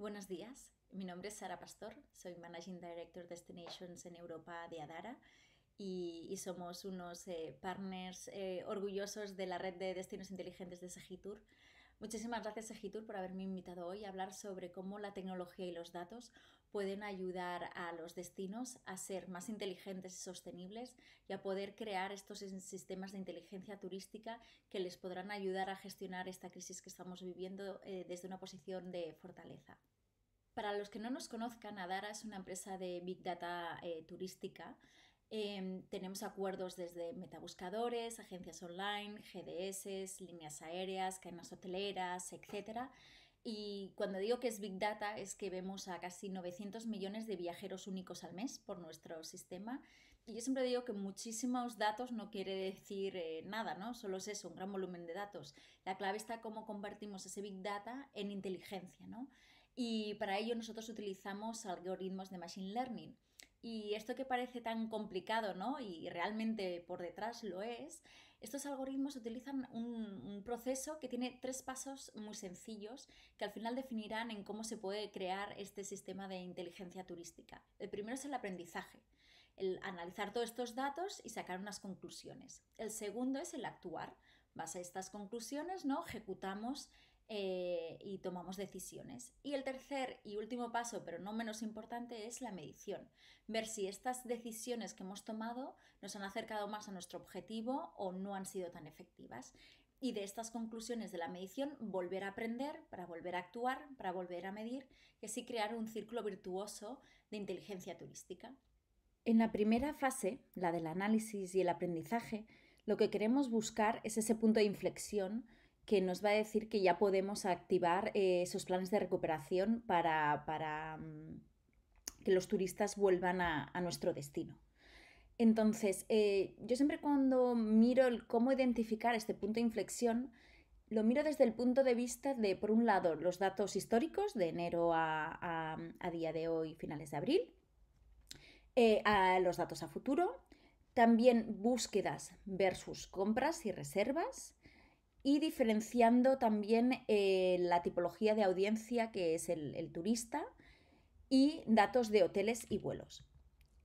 Buenos días, mi nombre es Sara Pastor, soy Managing Director Destinations en Europa de Adara y, somos unos eh, partners eh, orgullosos de la red de destinos inteligentes de Segitur. Muchísimas gracias Segitur por haberme invitado hoy a hablar sobre cómo la tecnología y los datos pueden ayudar a los destinos a ser más inteligentes y sostenibles y a poder crear estos sistemas de inteligencia turística que les podrán ayudar a gestionar esta crisis que estamos viviendo eh, desde una posición de fortaleza. Para los que no nos conozcan, Adara es una empresa de Big Data eh, turística. Em, tenemos acuerdos desde metabuscadores, agencias online, GDS, líneas aéreas, cadenas hoteleras, etc. Y cuando digo que es Big Data es que vemos a casi 900 millones de viajeros únicos al mes por nuestro sistema. Y yo siempre digo que muchísimos datos no quiere decir eh, nada, ¿no? Solo es eso, un gran volumen de datos. La clave está cómo convertimos ese Big Data en inteligencia, ¿no? Y para ello nosotros utilizamos algoritmos de Machine Learning. Y esto que parece tan complicado, ¿no? Y realmente por detrás lo es, estos algoritmos utilizan un, proceso que tiene tres pasos muy sencillos que al final definirán en cómo se puede crear este sistema de inteligencia turística. El primero es el aprendizaje, el analizar todos estos datos y sacar unas conclusiones. El segundo es el actuar. Base a estas conclusiones, ¿no? Ejecutamos eh, y tomamos decisiones. Y el tercer y último paso, pero no menos importante, es la medición. Ver si estas decisiones que hemos tomado nos han acercado más a nuestro objetivo o no han sido tan efectivas y de estas conclusiones de la medición volver a aprender, para volver a actuar, para volver a medir y así crear un círculo virtuoso de inteligencia turística. En la primera fase, la del análisis y el aprendizaje, lo que queremos buscar es ese punto de inflexión que nos va a decir que ya podemos activar eh, esos planes de recuperación para, mm, que los turistas vuelvan a, nuestro destino. Entonces, eh, yo siempre cuando miro cómo identificar este punto de inflexión, lo miro desde el punto de vista de, por un lado, los datos históricos de enero a, día de hoy, finales de abril, eh, a los datos a futuro, también búsquedas versus compras y reservas, y diferenciando también eh, la tipología de audiencia que es el, turista y datos de hoteles y vuelos.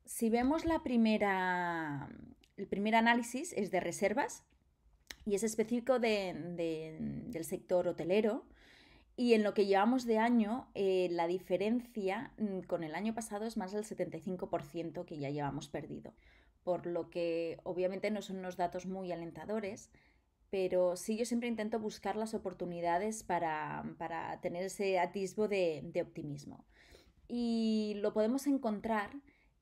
Si vemos la primera, el primer análisis es de reservas y es específico del sector hotelero. Y en lo que llevamos de año, eh, la diferencia mm, con el año pasado es más del 75% que ya llevamos perdido. Por lo que obviamente no son unos datos muy alentadores, pero sí yo siempre intento buscar las oportunidades para, tener ese atisbo de, optimismo. Y lo podemos encontrar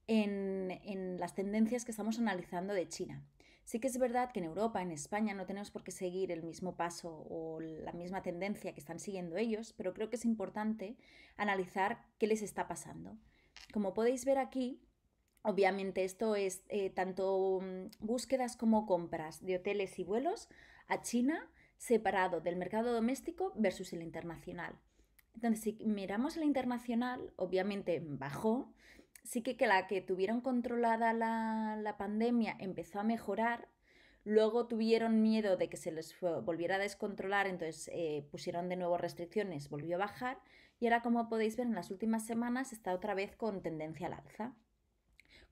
en, las tendencias que estamos analizando de China. Sí que es verdad que en Europa, en España, no tenemos por qué seguir el mismo paso o la misma tendencia que están siguiendo ellos, pero creo que es importante analizar qué les está pasando. Como podéis ver aquí, obviamente esto es eh, tanto mm, búsquedas como compras de hoteles y vuelos a China separado del mercado doméstico versus el internacional. Entonces, si miramos el internacional, obviamente bajó, sí que, la que tuvieron controlada la, pandemia empezó a mejorar, Luego tuvieron miedo de que se les volviera a descontrolar, entonces eh, pusieron de nuevo restricciones, volvió a bajar y ahora como podéis ver en las últimas semanas está otra vez con tendencia al alza.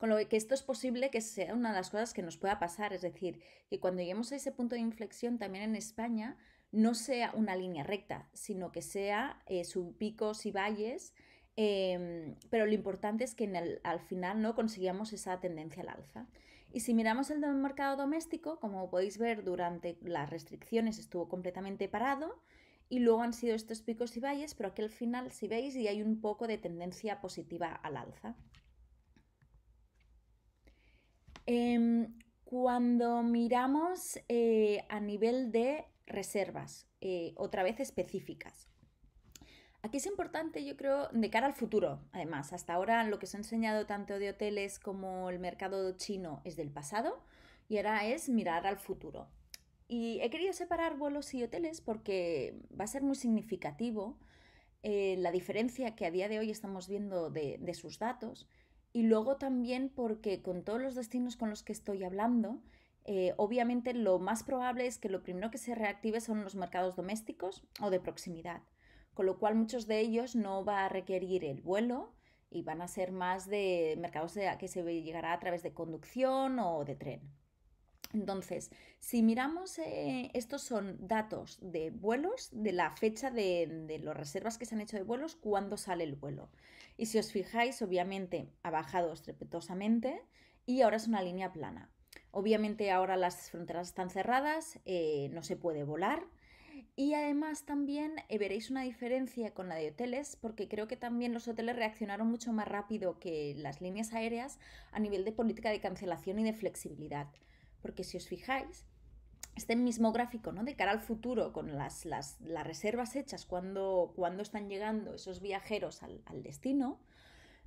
Con lo que esto es posible que sea una de las cosas que nos pueda pasar, es decir, que cuando lleguemos a ese punto de inflexión también en España no sea una línea recta, sino que sea eh, subpicos picos y valles, em, pero lo importante es que al final no consigamos esa tendencia al alza. Y si miramos el mercado doméstico, como podéis ver, durante las restricciones estuvo completamente parado y luego han sido estos picos y valles, pero aquí al final, si veis, y hay un poco de tendencia positiva al alza. Em, cuando miramos eh, a nivel de reservas, eh, otra vez específicas. Aquí es importante, yo creo, de cara al futuro, además. Hasta ahora lo que se ha enseñado tanto de hoteles como el mercado chino es del pasado y ahora es mirar al futuro. Y he querido separar vuelos y hoteles porque va a ser muy significativo eh, la diferencia que a día de hoy estamos viendo de sus datos y luego también porque con todos los destinos con los que estoy hablando, eh, obviamente lo más probable es que lo primero que se reactive son los mercados domésticos o de proximidad, con lo cual muchos de ellos no va a requerir el vuelo y van a ser más de mercados que se llegará a través de conducción o de tren. Entonces, si miramos, eh, estos son datos de vuelos, de la fecha de, las reservas que se han hecho de vuelos, cuándo sale el vuelo. Y si os fijáis, obviamente ha bajado estrepitosamente y ahora es una línea plana. Obviamente ahora las fronteras están cerradas, eh, no se puede volar. Y además también eh, veréis una diferencia con la de hoteles, porque creo que también los hoteles reaccionaron mucho más rápido que las líneas aéreas a nivel de política de cancelación y de flexibilidad porque si os fijáis, este mismo gráfico, ¿no? De cara al futuro, con las, reservas hechas, cuando, cuando, están llegando esos viajeros al, destino,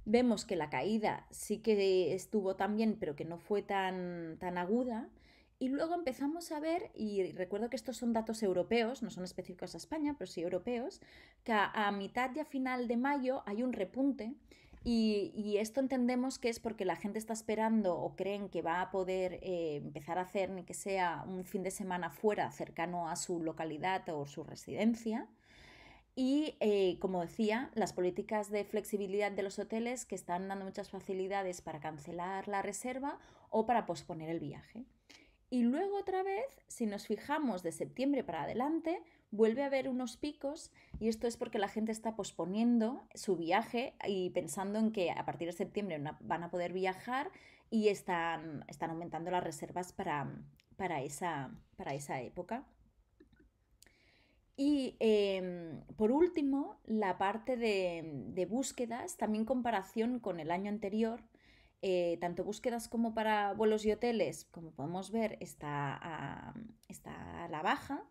vemos que la caída sí que estuvo también, pero que no fue tan, tan aguda. Y luego empezamos a ver, y recuerdo que estos son datos europeos, no son específicos a España, pero sí europeos, que a mitad y a final de mayo hay un repunte y, esto entendemos que es porque la gente está esperando o creen que va a poder eh, empezar a hacer ni que sea un fin de semana fuera, cercano a su localidad o su residencia. Y eh, como decía, las políticas de flexibilidad de los hoteles que están dando muchas facilidades para cancelar la reserva o para posponer el viaje. Y luego otra vez, si nos fijamos de septiembre para adelante, vuelve a haber unos picos y esto es porque la gente está posponiendo su viaje y pensando en que a partir de septiembre van a poder viajar y están, aumentando las reservas para, para, esa, época. Y em, por último, la parte de, búsquedas, también comparación con el año anterior, eh, tanto búsquedas como para vuelos y hoteles, como podemos ver, está está a la baja.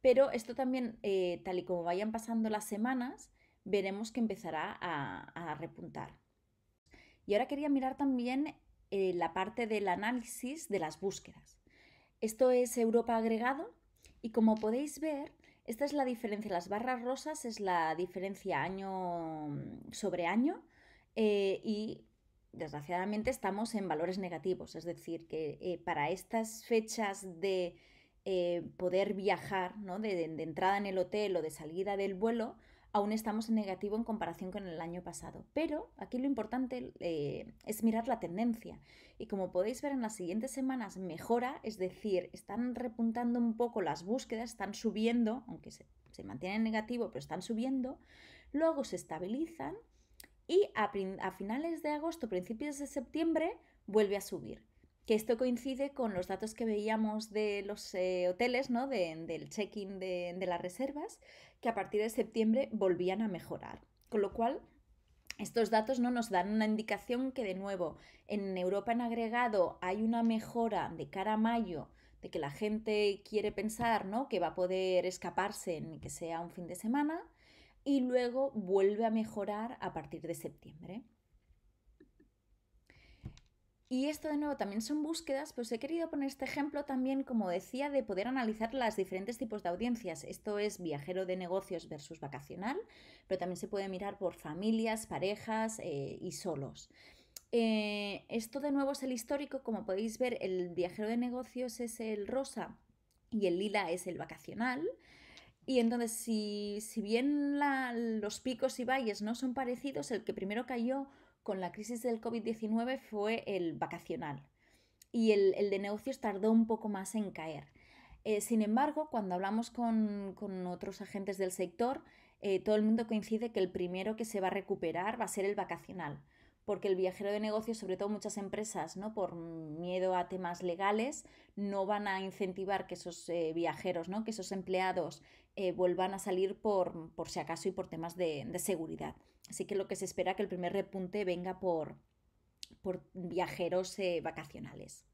Pero esto también, eh, tal y como vayan pasando las semanas, veremos que empezará a, repuntar. Y ahora quería mirar también eh, la parte del análisis de las búsquedas. Esto es Europa agregado y como podéis ver, esta es la diferencia. Las barras rosas es la diferencia año mm, sobre año eh, y desgraciadamente estamos en valores negativos. Es decir, que para estas fechas de eh, poder viajar, De, entrada en el hotel o de salida del vuelo, aún estamos en negativo en comparación con el año pasado. Pero aquí lo importante eh, es mirar la tendencia. Y como podéis ver, en las siguientes semanas mejora, es decir, están repuntando un poco las búsquedas, están subiendo, aunque se, mantiene en negativo, pero están subiendo. Luego se estabilizan y a finales de agosto, principios de septiembre, vuelve a subir que esto coincide con los datos que veíamos de los eh, hoteles, del check-in de, las reservas, que a partir de septiembre volvían a mejorar. Con lo cual, estos datos no nos dan una indicación que de nuevo en Europa en agregado hay una mejora de cara a mayo de que la gente quiere pensar, que va a poder escaparse en que sea un fin de semana y luego vuelve a mejorar a partir de septiembre. Y esto de nuevo también son búsquedas, pues he querido poner este ejemplo también, como decía, de poder analizar las diferentes tipos de audiencias. Esto es viajero de negocios versus vacacional, pero también se puede mirar por familias, parejas eh, y solos. Eh, esto de nuevo es el histórico, como podéis ver, el viajero de negocios es el rosa y el lila es el vacacional. Y entonces, si, si bien los picos y valles no son parecidos, el que primero cayó con la crisis del COVID-19 fue el vacacional y el, de negocios tardó un poco más en caer. Eh, sin embargo, cuando hablamos con, otros agentes del sector, eh, todo el mundo coincide que el primero que se va a recuperar va a ser el vacacional, porque el viajero de negocios, sobre todo muchas empresas, ¿no? por miedo a temas legales, no van a incentivar que esos eh, viajeros, ¿no? que esos empleados vuelvan a salir por, si acaso y por temas de seguridad. Así que lo que se espera que el primer repunte venga por, viajeros eh, vacacionales.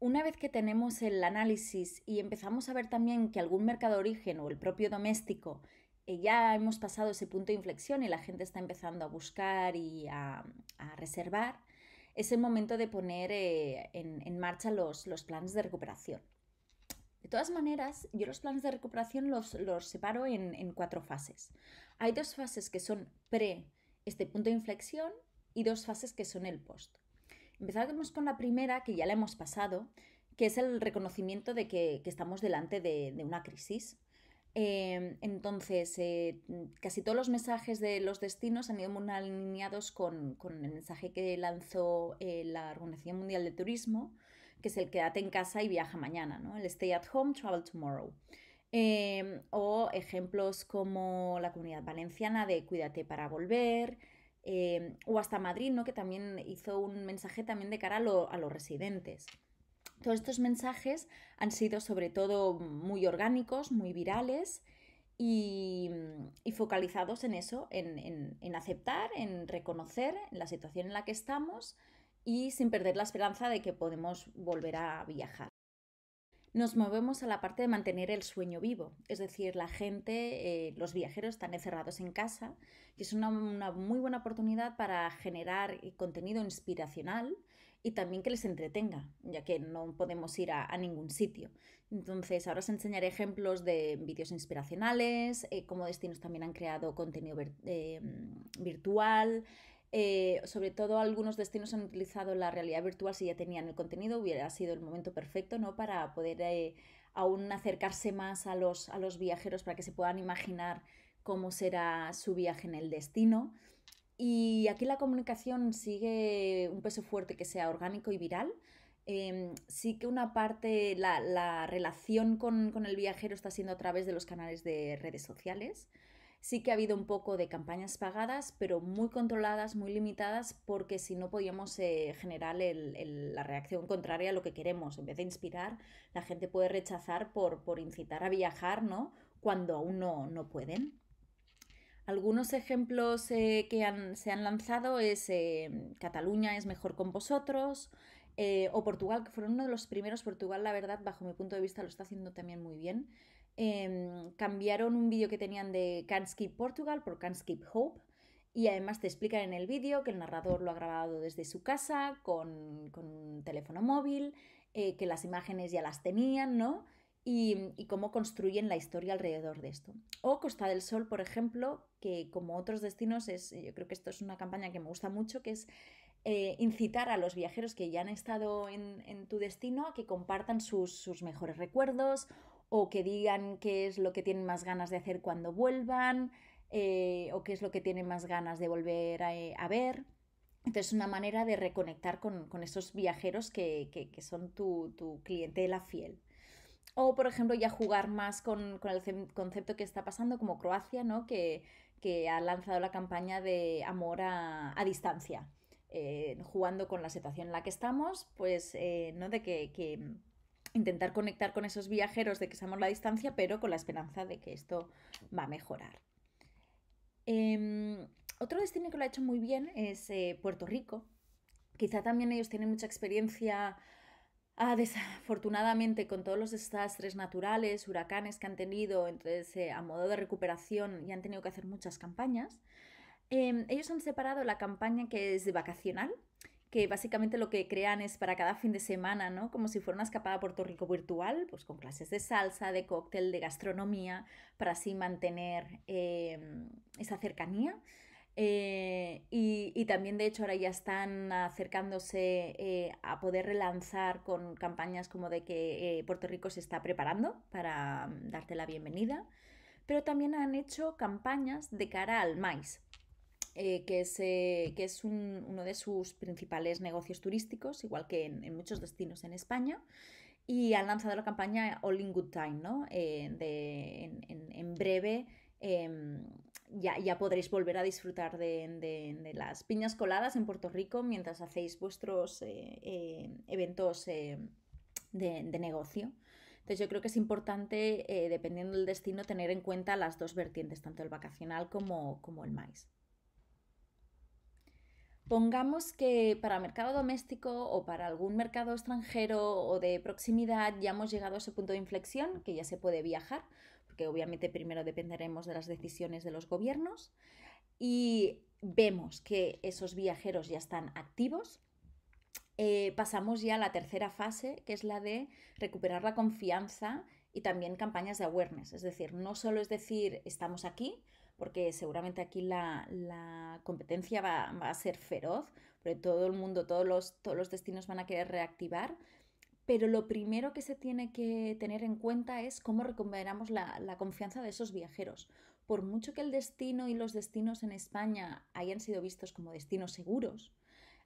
Una vez que tenemos el análisis y empezamos a ver también que algún mercado de origen o el propio doméstico eh, ya hemos pasado ese punto de inflexión y la gente está empezando a buscar y a, reservar, es el momento de poner eh, en, marcha los planes de recuperación. De todas maneras, yo los planes de recuperación los, los separo en, en, cuatro fases. Hay dos fases que son pre este punto de inflexión y dos fases que son el post. Empezamos con la primera, que ya la hemos pasado, que es el reconocimiento de que, que estamos delante de, de una crisis. Em, entonces, eh, casi todos los mensajes de los destinos han ido muy alineados con, con el mensaje que lanzó eh, la Organización Mundial de Turismo, que es el quédate en casa y viaja mañana, ¿no? El stay at home, travel tomorrow. Em, o ejemplos como la comunidad valenciana de cuídate para volver, em, o hasta Madrid, ¿no? que también hizo un mensaje también de cara a, los residentes. Todos estos mensajes han sido sobre todo muy orgánicos, muy virales y, focalizados en eso, en aceptar, en reconocer la situación en la que estamos, y sin perder la esperanza de que podemos volver a viajar. Nos movemos a la parte de mantener el sueño vivo, es decir, la gente, eh, los viajeros están encerrados en casa y es una, muy buena oportunidad para generar contenido inspiracional y también que les entretenga, ya que no podemos ir a, ningún sitio. Entonces, ahora os enseñaré ejemplos de vídeos inspiracionales, eh, cómo destinos también han creado contenido eh, virtual, eh, sobre todo algunos destinos han utilizado la realidad virtual si ya tenían el contenido, hubiera sido el momento perfecto ¿no? para poder eh, aún acercarse más a los, viajeros para que se puedan imaginar cómo será su viaje en el destino. Y aquí la comunicación sigue un peso fuerte que sea orgánico y viral. Em, sí que una parte, la, la relación con, el viajero está siendo a través de los canales de redes sociales. Sí que ha habido un poco de campañas pagadas, pero muy controladas, muy limitadas, porque si no podíamos eh, generar la reacción contraria a lo que queremos. En vez de inspirar, la gente puede rechazar por, incitar a viajar, ¿no? Cuando aún no, no pueden. Algunos ejemplos eh, que se han lanzado es eh, Cataluña es mejor con vosotros o Portugal, que fueron uno de los primeros. Portugal, la verdad, bajo mi punto de vista, lo está haciendo también muy bien. Em, cambiaron un vídeo que tenían de Can't Skip Portugal por Can't Skip Hope. Y además te explican en el vídeo que el narrador lo ha grabado desde su casa con, un teléfono móvil, eh, que las imágenes ya las tenían, ¿no? Y, cómo construyen la historia alrededor de esto. O Costa del Sol, por ejemplo, que como otros destinos es, eh, yo creo que esto es una campaña que me gusta mucho, que es eh, incitar a los viajeros que ya han estado en, tu destino a que compartan sus, sus mejores recuerdos o que digan qué es lo que tienen más ganas de hacer cuando vuelvan eh, o qué es lo que tienen más ganas de volver a, eh, ver. Entonces, una manera de reconectar con, con esos viajeros que, son tu, tu, clientela fiel. O, por ejemplo, ya jugar más con, el concepto que está pasando, como Croacia, ¿no? que, ha lanzado la campaña de amor a, distancia. Eh, jugando con la situación en la que estamos, pues, ¿no? De que intentar conectar con esos viajeros de que estamos la distancia, pero con la esperanza de que esto va a mejorar. Em, otro destino que lo ha hecho muy bien es eh, Puerto Rico. Quizá también ellos tienen mucha experiencia, ah, desafortunadamente, con todos los desastres naturales, huracanes que han tenido, entonces eh, a modo de recuperación y han tenido que hacer muchas campañas. Em, ellos han separado la campaña que es de vacacional, que básicamente lo que crean es para cada fin de semana, ¿no? Como si fuera una escapada a Puerto Rico virtual, pues con clases de salsa, de cóctel, de gastronomía, para así mantener em, esa cercanía. Eh, y, también, de hecho, ahora ya están acercándose eh, a poder relanzar con campañas como de que eh, Puerto Rico se está preparando para mm, darte la bienvenida. Pero también han hecho campañas de cara al maíz, eh, que es, uno de sus principales negocios turísticos, igual que en, muchos destinos en España. Y han lanzado la campaña All in Good Time, eh, en, breve em, ya, podréis volver a disfrutar de, las piñas coladas en Puerto Rico mientras hacéis vuestros eh, eventos de, negocio. Entonces yo creo que es importante, dependiendo del destino, tener en cuenta las dos vertientes, tanto el vacacional como, como el maíz. Pongamos que para mercado doméstico o para algún mercado extranjero o de proximidad ya hemos llegado a ese punto de inflexión, que ya se puede viajar, porque obviamente primero dependeremos de las decisiones de los gobiernos, y vemos que esos viajeros ya están activos, eh, pasamos ya a la tercera fase, que es la de recuperar la confianza y también campañas de awareness. Es decir, no solo es decir estamos aquí, porque seguramente aquí la, competencia va, a ser feroz, porque todo el mundo, todos los, destinos van a querer reactivar. Pero lo primero que se tiene que tener en cuenta es cómo recuperamos la, confianza de esos viajeros. Por mucho que el destino y los destinos en España hayan sido vistos como destinos seguros,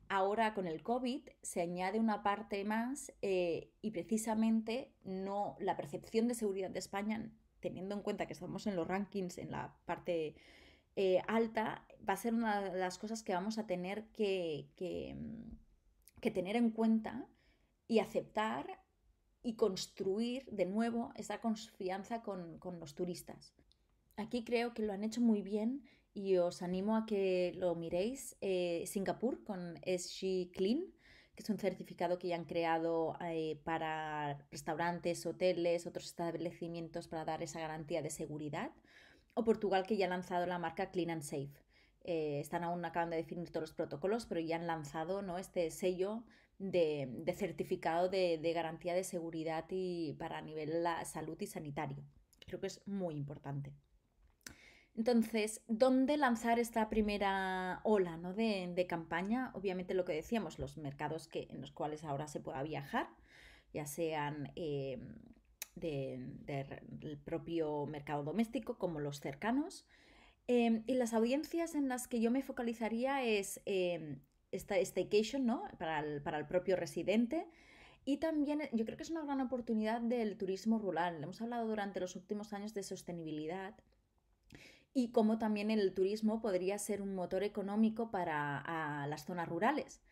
Ahora con el COVID se añade una parte más eh, y precisamente no, la percepción de seguridad de España teniendo en cuenta que estamos en los rankings, en la parte eh, alta, va a ser una de las cosas que vamos a tener que, mm, tener en cuenta y aceptar y construir de nuevo esa confianza con, los turistas. Aquí creo que lo han hecho muy bien y os animo a que lo miréis. Eh, Singapur con SG Clean que es un certificado que ya han creado eh, para restaurantes, hoteles, otros establecimientos para dar esa garantía de seguridad, o Portugal que ya ha lanzado la marca Clean and Safe. Eh, están aún acabando de definir todos los protocolos, pero ya han lanzado ¿no? este sello de, certificado de, garantía de seguridad y para nivel la salud y sanitario. Creo que es muy importante. Entonces, ¿dónde lanzar esta primera ola de, campaña? Obviamente lo que decíamos, los mercados que, en los cuales ahora se pueda viajar, ya sean eh, del propio mercado doméstico como los cercanos. Eh, y las audiencias en las que yo me focalizaría es eh, esta staycation, ¿no? Para para el propio residente, y también yo creo que es una gran oportunidad del turismo rural. Hemos hablado durante los últimos años de sostenibilidad y cómo también el turismo podría ser un motor económico para las zonas rurales.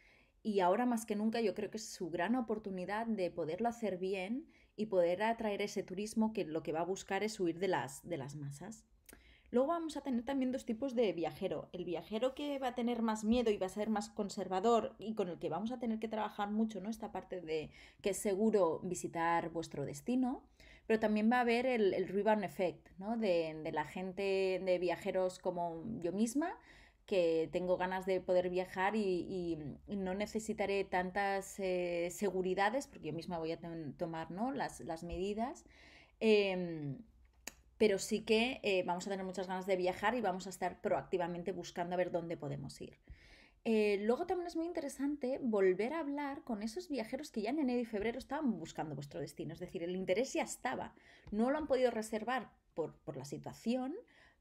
Y ahora más que nunca yo creo que es su gran oportunidad de poderlo hacer bien y poder atraer ese turismo que lo que va a buscar es huir de las, de las masas. Luego vamos a tener también dos tipos de viajero. El viajero que va a tener más miedo y va a ser más conservador y con el que vamos a tener que trabajar mucho, ¿no? Esta parte de que es seguro visitar vuestro destino pero también va a haber el, el rebound effect, ¿no? De, de la gente, de viajeros como yo misma, que tengo ganas de poder viajar y, no necesitaré tantas eh, seguridades, porque yo misma voy a tomar ¿no? las, las, medidas, em, pero sí que eh, vamos a tener muchas ganas de viajar y vamos a estar proactivamente buscando a ver dónde podemos ir. Eh, luego también es muy interesante volver a hablar con esos viajeros que ya en enero y febrero estaban buscando vuestro destino, es decir, el interés ya estaba, no lo han podido reservar por, la situación,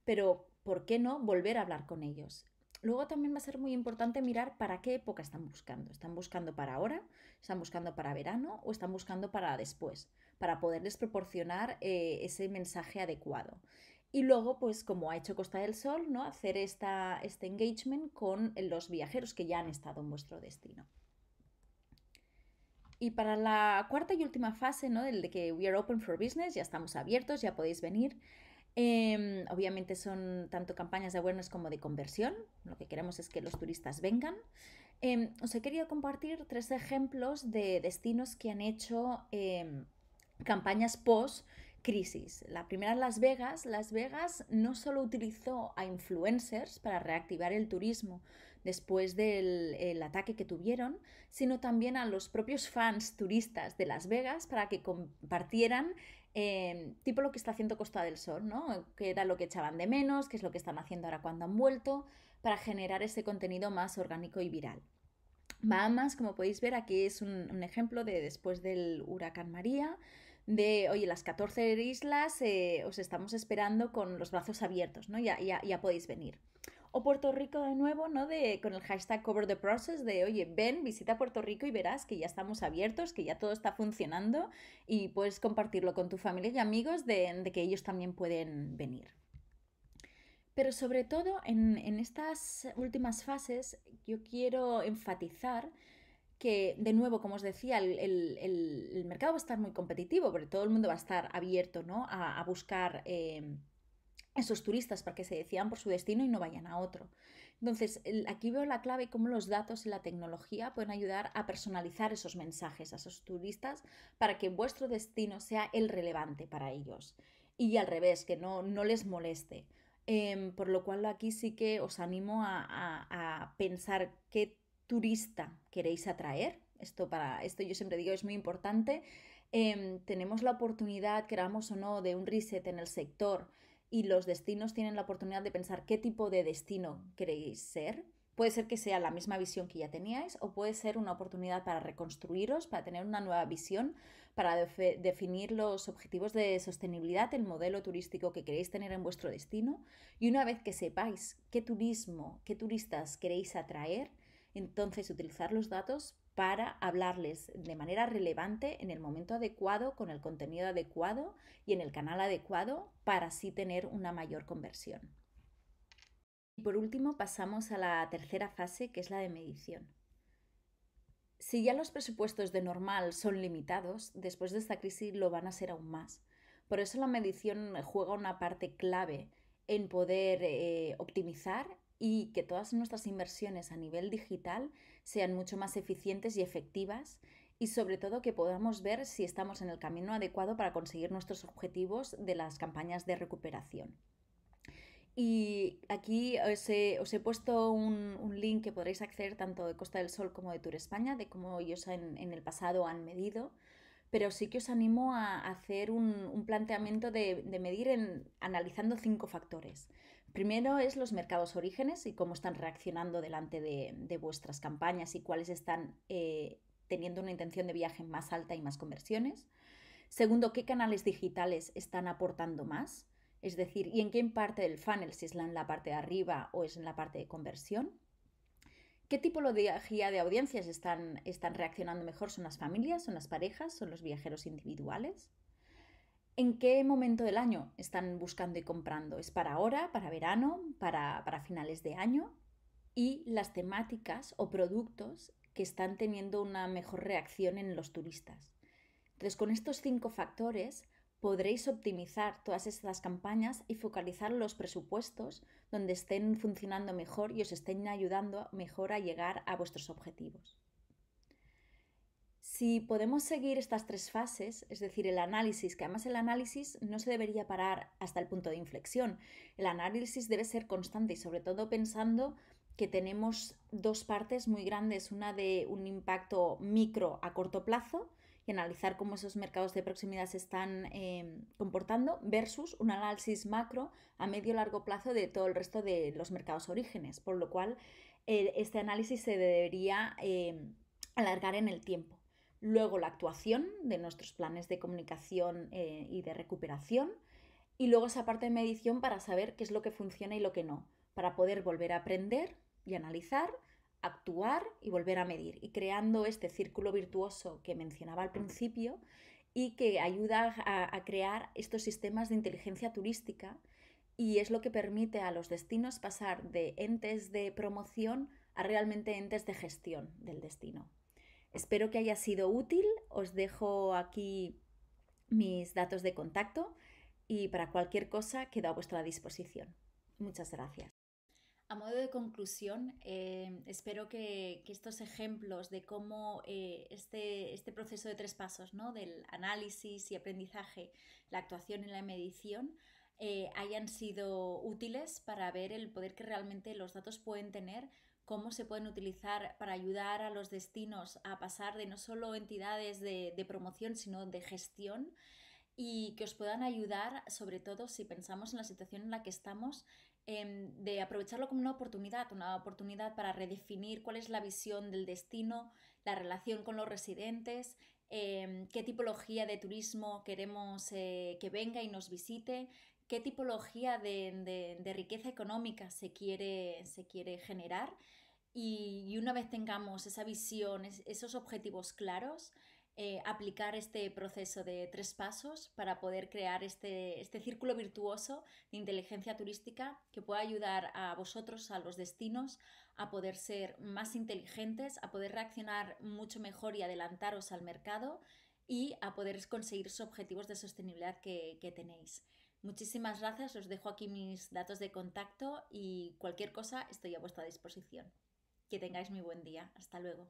pero ¿por qué no volver a hablar con ellos? Luego también va a ser muy importante mirar para qué época están buscando. ¿Están buscando para ahora? ¿Están buscando para verano? ¿O están buscando para después? Para poderles proporcionar eh, ese mensaje adecuado. Y luego, pues como ha hecho Costa del Sol, ¿no? hacer esta, este engagement con los viajeros que ya han estado en vuestro destino. Y para la cuarta y última fase, ¿no? Del de que we are open for business, ya estamos abiertos, ya podéis venir. Em, obviamente son tanto campañas de awareness como de conversión. Lo que queremos es que los turistas vengan. Em, os he querido compartir tres ejemplos de destinos que han hecho em, campañas post crisis. La primera en Las Vegas. Las Vegas no solo utilizó a influencers para reactivar el turismo después del ataque que tuvieron, sino también a los propios fans turistas de Las Vegas para que compartieran em, tipo lo que está haciendo Costa del Sol, ¿no? Que era lo que echaban de menos, qué es lo que están haciendo ahora cuando han vuelto, para generar ese contenido más orgánico y viral. Bahamas, como podéis ver, aquí es un ejemplo de después del huracán María de, oye, las 14 islas eh, os estamos esperando con los brazos abiertos, ¿no? Ya, ya, ya podéis venir. O Puerto Rico de nuevo, ¿no? De, con el hashtag Cover the Process, de, oye, ven, visita Puerto Rico y verás que ya estamos abiertos, que ya todo está funcionando y puedes compartirlo con tu familia y amigos de, que ellos también pueden venir. Pero sobre todo en, en estas últimas fases yo quiero enfatizar que, de nuevo, como os decía, el, mercado va a estar muy competitivo, porque todo el mundo va a estar abierto ¿no? a, buscar eh, esos turistas para que se decidan por su destino y no vayan a otro. Entonces, aquí veo la clave de cómo los datos y la tecnología pueden ayudar a personalizar esos mensajes a esos turistas para que vuestro destino sea el relevante para ellos. Y al revés, que no, no les moleste. Em, por lo cual aquí sí que os animo a, a, a pensar qué turista queréis atraer? Esto, para, esto yo siempre digo es muy importante. Em, tenemos la oportunidad, queramos o no, de un reset en el sector y los destinos tienen la oportunidad de pensar qué tipo de destino queréis ser. Puede ser que sea la misma visión que ya teníais o puede ser una oportunidad para reconstruiros, para tener una nueva visión, para definir los objetivos de sostenibilidad, el modelo turístico que queréis tener en vuestro destino. Y una vez que sepáis qué turismo, qué turistas queréis atraer, entonces, utilizar los datos para hablarles de manera relevante en el momento adecuado, con el contenido adecuado y en el canal adecuado para así tener una mayor conversión. Y por último, pasamos a la tercera fase, que es la de medición. Si ya los presupuestos de normal son limitados, después de esta crisis lo van a ser aún más. Por eso la medición juega una parte clave en poder eh, optimizar y que todas nuestras inversiones a nivel digital sean mucho más eficientes y efectivas y sobre todo que podamos ver si estamos en el camino adecuado para conseguir nuestros objetivos de las campañas de recuperación. Y aquí os he, puesto un, link que podréis acceder tanto de Costa del Sol como de Tour España, de cómo ellos en, el pasado han medido, pero sí que os animo a hacer un, planteamiento de, de medir en, analizando cinco factores. Primero es los mercados orígenes y cómo están reaccionando delante de, vuestras campañas y cuáles están eh, teniendo una intención de viaje más alta y más conversiones. Segundo, qué canales digitales están aportando más, es decir, y en qué parte del funnel, si es en la parte de arriba o es en la parte de conversión. ¿Qué tipo de audiencias están reaccionando mejor? ¿Son las familias? ¿Son las parejas? ¿Son los viajeros individuales? ¿En qué momento del año están buscando y comprando? ¿Es para ahora, para verano, para, finales de año? Y las temáticas o productos que están teniendo una mejor reacción en los turistas. Entonces, con estos cinco factores podréis optimizar todas estas campañas y focalizar los presupuestos donde estén funcionando mejor y os estén ayudando mejor a llegar a vuestros objetivos. Si podemos seguir estas tres fases, es decir, el análisis, que además el análisis no se debería parar hasta el punto de inflexión, el análisis debe ser constante y sobre todo pensando que tenemos dos partes muy grandes, una de un impacto micro a corto plazo y analizar cómo esos mercados de proximidad se están eh, comportando versus un análisis macro a medio largo plazo de todo el resto de los mercados orígenes, por lo cual eh, este análisis se debería eh, alargar en el tiempo luego la actuación de nuestros planes de comunicación eh, y de recuperación, y luego esa parte de medición para saber qué es lo que funciona y lo que no, para poder volver a aprender y analizar, actuar y volver a medir, y creando este círculo virtuoso que mencionaba al principio y que ayuda a crear estos sistemas de inteligencia turística y es lo que permite a los destinos pasar de entes de promoción a realmente entes de gestión del destino. Espero que haya sido útil. Os dejo aquí mis datos de contacto y para cualquier cosa quedo a vuestra disposición. Muchas gracias. A modo de conclusión, eh, espero que, estos ejemplos de cómo eh, este, este, proceso de tres pasos, ¿no? del análisis y aprendizaje, la actuación y la medición, eh, hayan sido útiles para ver el poder que realmente los datos pueden tener cómo se pueden utilizar para ayudar a los destinos a pasar de no solo entidades de, promoción, sino de gestión y que os puedan ayudar, sobre todo si pensamos en la situación en la que estamos, em, de aprovecharlo como una oportunidad, una oportunidad para redefinir cuál es la visión del destino, la relación con los residentes, em, qué tipología de turismo queremos eh, que venga y nos visite, qué tipología de, de riqueza económica se quiere, se quiere generar y, una vez tengamos esa visión, esos objetivos claros, eh, aplicar este proceso de tres pasos para poder crear este, este círculo virtuoso de inteligencia turística que pueda ayudar a vosotros, a los destinos, a poder ser más inteligentes, a poder reaccionar mucho mejor y adelantaros al mercado y a poder conseguir esos objetivos de sostenibilidad que tenéis. Muchísimas gracias, os dejo aquí mis datos de contacto y cualquier cosa estoy a vuestra disposición. Que tengáis muy buen día. Hasta luego.